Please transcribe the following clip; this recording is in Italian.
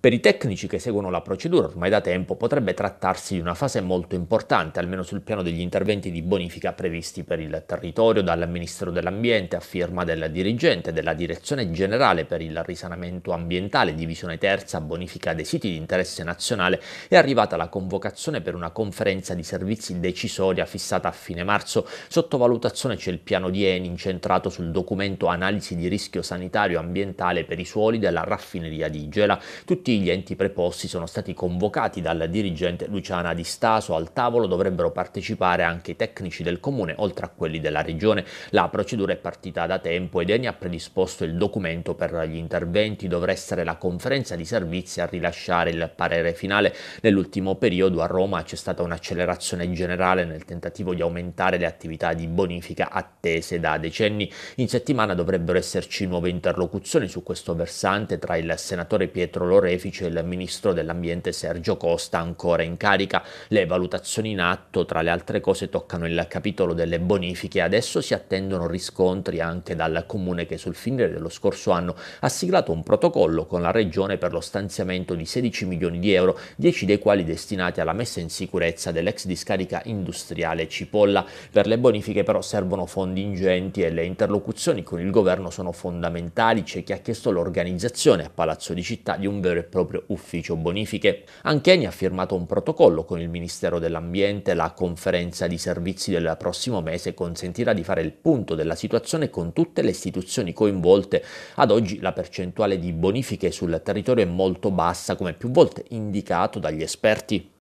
Per i tecnici che seguono la procedura ormai da tempo potrebbe trattarsi di una fase molto importante, almeno sul piano degli interventi di bonifica previsti per il territorio dal Ministero dell'Ambiente a firma del dirigente della Direzione Generale per il Risanamento Ambientale, Divisione Terza, Bonifica dei siti di interesse nazionale, è arrivata la convocazione per una conferenza di servizi decisoria fissata a fine marzo. Sottovalutazione c'è il piano di Eni incentrato sul documento Analisi di rischio sanitario ambientale per i suoli della raffineria di Gela. Tutti tutti gli enti preposti sono stati convocati dal dirigente Luciana Di Staso. Al tavolo dovrebbero partecipare anche i tecnici del comune, oltre a quelli della regione. La procedura è partita da tempo ed Eni ha predisposto il documento per gli interventi. Dovrà essere la conferenza di servizi a rilasciare il parere finale. Nell'ultimo periodo a Roma c'è stata un'accelerazione generale nel tentativo di aumentare le attività di bonifica attese da decenni. In settimana dovrebbero esserci nuove interlocuzioni su questo versante tra il senatore Pietro Loreto artefice il ministro dell'ambiente Sergio Costa ancora in carica. Le valutazioni in atto tra le altre cose toccano il capitolo delle bonifiche. Adesso si attendono riscontri anche dal comune che sul finire dello scorso anno ha siglato un protocollo con la regione per lo stanziamento di 16 milioni di euro, 10 dei quali destinati alla messa in sicurezza dell'ex discarica industriale Cipolla. Per le bonifiche però servono fondi ingenti e le interlocuzioni con il governo sono fondamentali. C'è chi ha chiesto l'organizzazione a Palazzo di Città di un vero e proprio ufficio bonifiche. Anche Eni ha firmato un protocollo con il Ministero dell'Ambiente, la conferenza di servizi del prossimo mese consentirà di fare il punto della situazione con tutte le istituzioni coinvolte. Ad oggi la percentuale di bonifiche sul territorio è molto bassa, come più volte indicato dagli esperti.